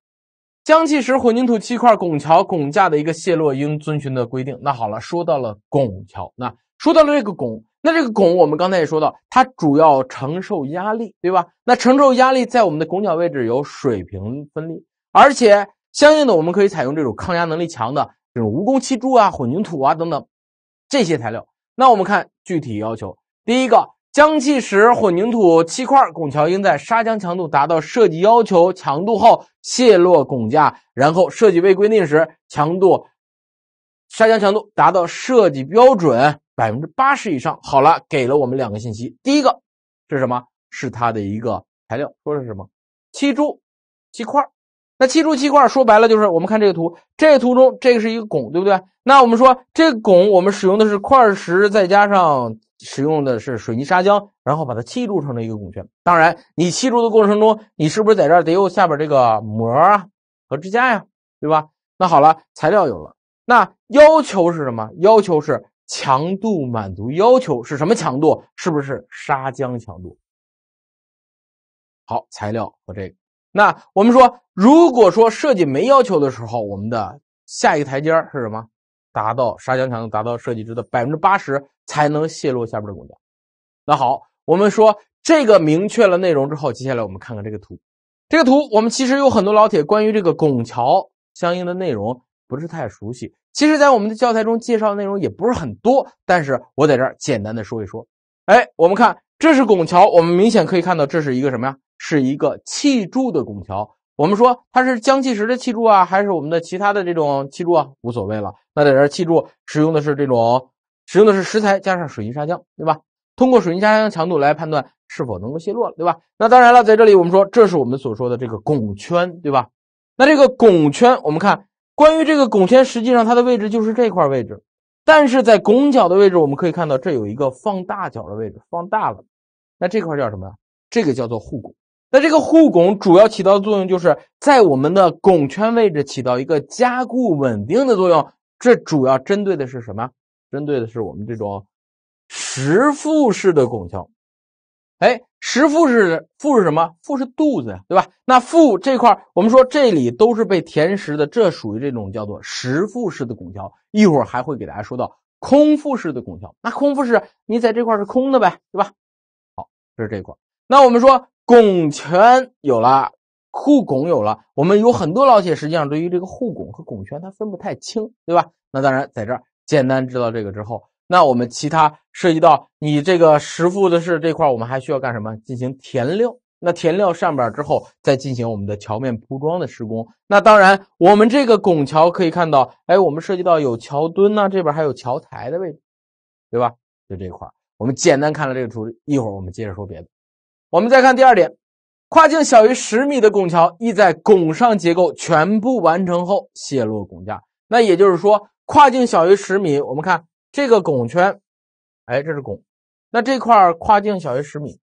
浆砌石混凝土砌块拱桥拱架的一个卸落应遵循的规定。那好了，说到了拱桥，那说到了这个拱。那这个拱，我们刚才也说到，它主要承受压力，对吧？那承受压力在我们的拱角位置有水平分力，而且相应的我们可以采用这种抗压能力强的这种无工砌柱啊、混凝土啊等等这些材料。那我们看具体要求，第一个，浆砌石、混凝土砌块拱桥应在砂浆强度达到设计要求强度后卸落拱架，然后设计未规定时，强度砂浆强度达到设计标准。百分之八十以上好了，给了我们两个信息。第一个是什么？是它的一个材料，说是什么？砌柱、砌块。那砌柱砌块说白了就是我们看这个图，这个图中这个是一个拱，对不对？那我们说这拱我们使用的是块石，再加上使用的是水泥砂浆，然后把它砌筑成了一个拱圈。当然，你砌筑的过程中，你是不是在这儿得有下边这个膜啊和支架呀，对吧？那好了，材料有了。那要求是什么？要求是。强度满足要求是什么强度？是不是砂浆强度？好，材料和这个。那我们说，如果说设计没要求的时候，我们的下一个台阶是什么？达到砂浆强度达到设计值的百分之八十，才能泄露下边的拱桥。那好，我们说这个明确了内容之后，接下来我们看看这个图。这个图我们其实有很多老铁关于这个拱桥相应的内容不是太熟悉。其实，在我们的教材中介绍内容也不是很多，但是我在这儿简单的说一说。哎，我们看，这是拱桥，我们明显可以看到这是一个什么呀？是一个砌柱的拱桥。我们说它是浆砌石的砌柱啊，还是我们的其他的这种砌柱啊，无所谓了。那在这砌柱使用的是这种，使用的是石材加上水泥砂浆，对吧？通过水泥砂浆强度来判断是否能够泄落了，对吧？那当然了，在这里我们说，这是我们所说的这个拱圈，对吧？那这个拱圈，我们看。关于这个拱圈，实际上它的位置就是这块位置，但是在拱角的位置，我们可以看到这有一个放大角的位置，放大了。那这块叫什么？这个叫做护拱。那这个护拱主要起到的作用，就是在我们的拱圈位置起到一个加固稳定的作用。这主要针对的是什么？针对的是我们这种实腹式的拱桥。哎。食腹是腹是什么？腹是肚子呀，对吧？那腹这块，我们说这里都是被填实的，这属于这种叫做食腹式的拱桥。一会儿还会给大家说到空腹式的拱桥。那空腹式，你在这块是空的呗，对吧？好，这是这块。那我们说拱拳有了，护拱有了，我们有很多老铁实际上对于这个护拱和拱拳它分不太清，对吧？那当然在这儿简单知道这个之后。那我们其他涉及到你这个实付的是这块，我们还需要干什么？进行填料。那填料上边之后，再进行我们的桥面铺装的施工。那当然，我们这个拱桥可以看到，哎，我们涉及到有桥墩呢，这边还有桥台的位置，对吧？就这块，我们简单看了这个图，一会儿我们接着说别的。我们再看第二点，跨径小于十米的拱桥，意在拱上结构全部完成后卸落拱架。那也就是说，跨径小于十米，我们看。这个拱圈，哎，这是拱。那这块儿跨径小于十米，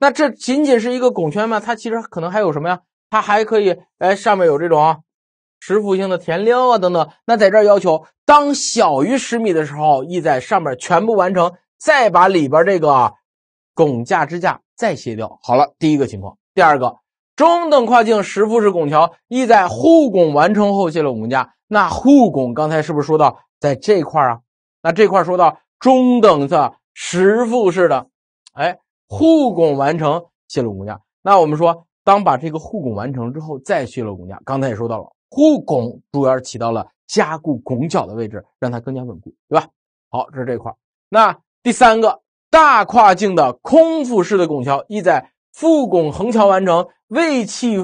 那这仅仅是一个拱圈吗？它其实可能还有什么呀？它还可以，哎，上面有这种石复性的填料啊，等等。那在这儿要求，当小于十米的时候，意在上面全部完成，再把里边这个拱架支架再卸掉。好了，第一个情况。第二个，中等跨径石复式拱桥，意在护拱完成后卸了拱架。那护拱刚才是不是说到在这块儿啊？那这块儿说到中等的实腹式的，哎，护拱完成泄露拱架。那我们说，当把这个护拱完成之后再泄露拱架。刚才也说到了，护拱主要起到了加固拱角的位置，让它更加稳固，对吧？好，这是这块儿。那第三个大跨径的空腹式的拱桥，意在腹拱横桥完成胃气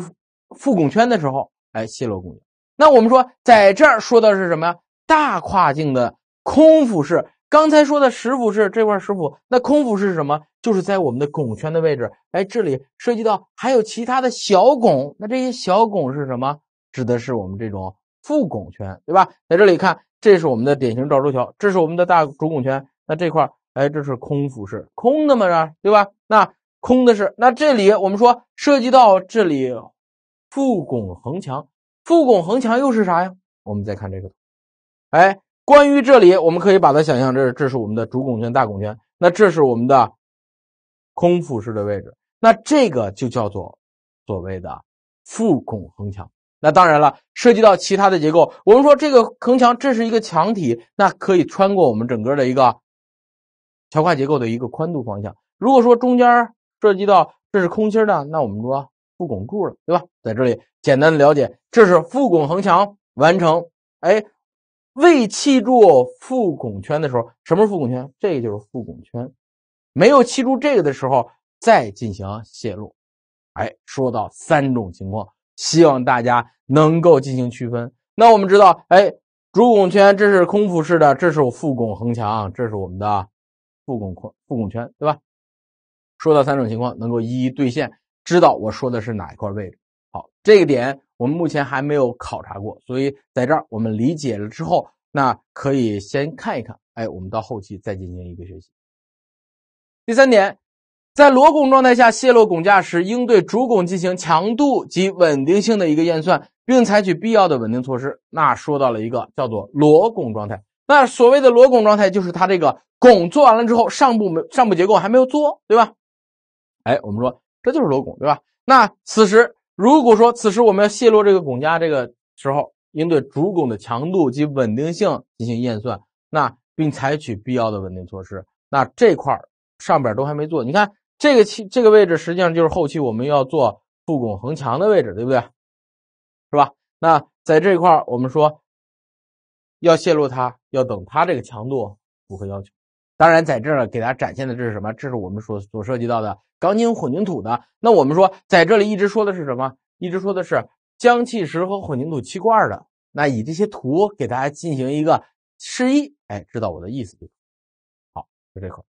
复拱圈的时候，哎，泄露拱架。那我们说，在这儿说的是什么呀？大跨境的空腹式。刚才说的实腹式这块实腹，那空腹式是什么？就是在我们的拱圈的位置。哎，这里涉及到还有其他的小拱，那这些小拱是什么？指的是我们这种腹拱圈，对吧？在这里看，这是我们的典型赵州桥，这是我们的大主拱圈。那这块，哎，这是空腹式，空的嘛呀，对吧？那空的是，那这里我们说涉及到这里，腹拱横墙。复拱横墙又是啥呀？我们再看这个，图。哎，关于这里，我们可以把它想象这这是我们的主拱圈、大拱圈，那这是我们的空腹式的位置，那这个就叫做所谓的复拱横墙。那当然了，涉及到其他的结构，我们说这个横墙这是一个墙体，那可以穿过我们整个的一个桥跨结构的一个宽度方向。如果说中间涉及到这是空心的，那我们说。负拱柱了，对吧？在这里简单的了解，这是腹拱横墙完成。哎，未砌筑腹拱圈的时候，什么是腹拱圈？这就是腹拱圈，没有砌筑这个的时候，再进行泄露。哎，说到三种情况，希望大家能够进行区分。那我们知道，哎，主拱圈这是空腹式的，这是我拱横墙，这是我们的腹拱圈，腹拱圈对吧？说到三种情况，能够一一兑现。知道我说的是哪一块位置？好，这一点我们目前还没有考察过，所以在这儿我们理解了之后，那可以先看一看。哎，我们到后期再进行一个学习。第三点，在裸拱状态下泄露拱架时，应对主拱进行强度及稳定性的一个验算，并采取必要的稳定措施。那说到了一个叫做裸拱状态。那所谓的裸拱状态，就是它这个拱做完了之后，上部没上部结构还没有做，对吧？哎，我们说。这就是罗拱，对吧？那此时如果说此时我们要泄落这个拱架，这个时候应对主拱的强度及稳定性进行验算，那并采取必要的稳定措施。那这块儿上边都还没做，你看这个期这个位置实际上就是后期我们要做副拱横墙的位置，对不对？是吧？那在这一块儿我们说要泄露它，要等它这个强度符合要求。当然，在这儿呢，给大家展现的这是什么？这是我们所所涉及到的钢筋混凝土的。那我们说，在这里一直说的是什么？一直说的是将砌石和混凝土砌块的。那以这些图给大家进行一个示意，哎，知道我的意思就好。就这块。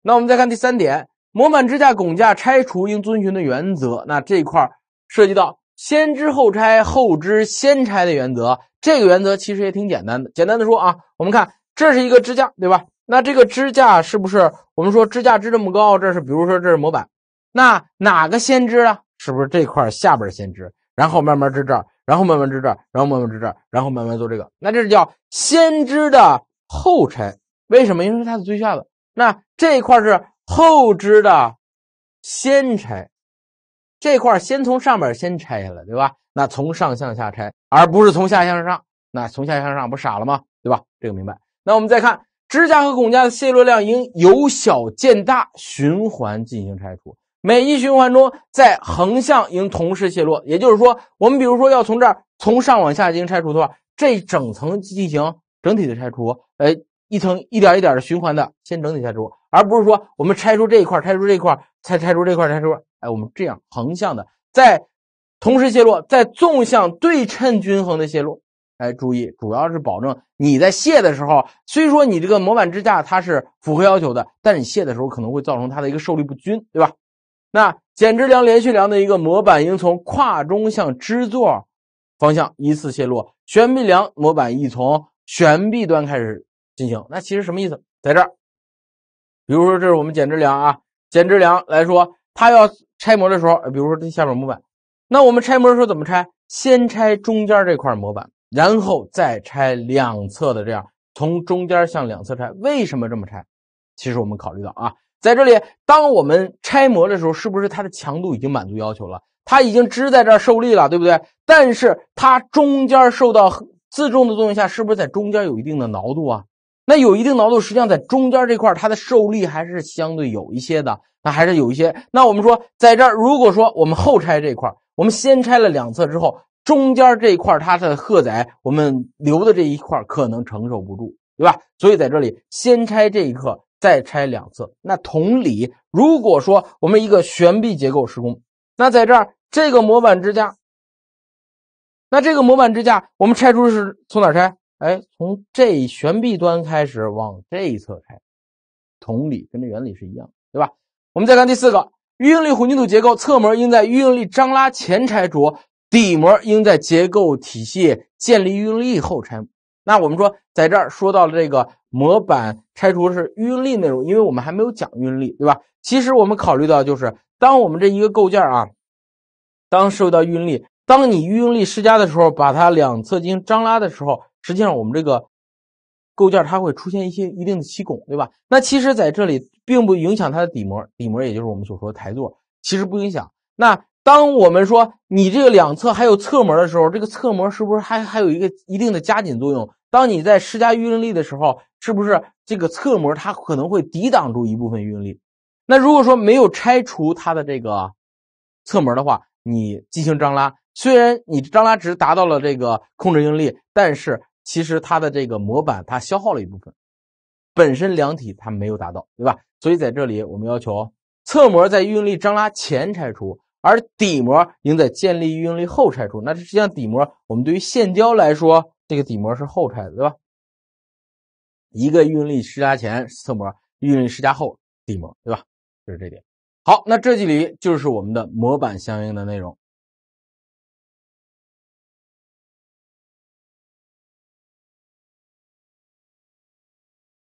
那我们再看第三点，模板支架拱架拆除应遵循的原则。那这块儿涉及到先支后拆，后支先拆的原则。这个原则其实也挺简单的。简单的说啊，我们看这是一个支架，对吧？那这个支架是不是我们说支架支这么高？这是比如说这是模板，那哪个先支啊？是不是这块下边先支，然后慢慢支这儿，然后慢慢支这儿，然后慢慢支这儿，然后慢慢做这个？那这叫先支的后拆，为什么？因为它是最下的。那这块是后支的先拆，这块先从上边先拆下来，对吧？那从上向下拆，而不是从下向上。那从下向上不傻了吗？对吧？这个明白？那我们再看。支架和拱架的泄落量应由小见大，循环进行拆除。每一循环中，在横向应同时泄落，也就是说，我们比如说要从这儿从上往下进行拆除的话，这整层进行整体的拆除，呃，一层一点一点的循环的先整体拆除，而不是说我们拆除这一块，拆除这一块，再拆除这块，拆除，哎，我们这样横向的在同时泄落，在纵向对称均衡的泄落。哎，注意，主要是保证你在卸的时候，虽说你这个模板支架它是符合要求的，但你卸的时候可能会造成它的一个受力不均，对吧？那减支梁、连续梁的一个模板应从跨中向支座方向依次卸落，悬臂梁模板亦从悬臂端开始进行。那其实什么意思？在这儿，比如说这是我们减支梁啊，减支梁来说，它要拆模的时候，比如说这下面模板，那我们拆模的时候怎么拆？先拆中间这块模板。然后再拆两侧的，这样从中间向两侧拆。为什么这么拆？其实我们考虑到啊，在这里，当我们拆模的时候，是不是它的强度已经满足要求了？它已经支在这儿受力了，对不对？但是它中间受到自重的作用下，是不是在中间有一定的挠度啊？那有一定挠度，实际上在中间这块，它的受力还是相对有一些的，那还是有一些。那我们说，在这儿，如果说我们后拆这块，我们先拆了两侧之后。中间这一块它的荷载，我们留的这一块可能承受不住，对吧？所以在这里先拆这一刻，再拆两侧。那同理，如果说我们一个悬臂结构施工，那在这儿这个模板支架，那这个模板支架我们拆除是从哪拆？哎，从这悬臂端开始往这一侧拆。同理，跟这原理是一样，对吧？我们再看第四个预应力混凝土结构侧模应在预应力张拉前拆除。底膜应在结构体系建立预应力后拆那我们说，在这儿说到了这个模板拆除是预应力内容，因为我们还没有讲预应力，对吧？其实我们考虑到，就是当我们这一个构件啊，当受到运力，当你运力施加的时候，把它两侧进行张拉的时候，实际上我们这个构件它会出现一些一定的气拱，对吧？那其实在这里并不影响它的底膜，底膜也就是我们所说的台座，其实不影响。那当我们说你这个两侧还有侧膜的时候，这个侧膜是不是还还有一个一定的加紧作用？当你在施加预应力的时候，是不是这个侧膜它可能会抵挡住一部分预应力？那如果说没有拆除它的这个侧膜的话，你进行张拉，虽然你张拉值达到了这个控制应力，但是其实它的这个模板它消耗了一部分，本身梁体它没有达到，对吧？所以在这里我们要求侧膜在预应力张拉前拆除。而底膜应在建立预应力后拆除，那这实际上底膜，我们对于现浇来说，这个底膜是后拆的，对吧？一个预应力施加前侧膜，预应力施加后底膜，对吧？就是这点。好，那这节里就是我们的模板相应的内容。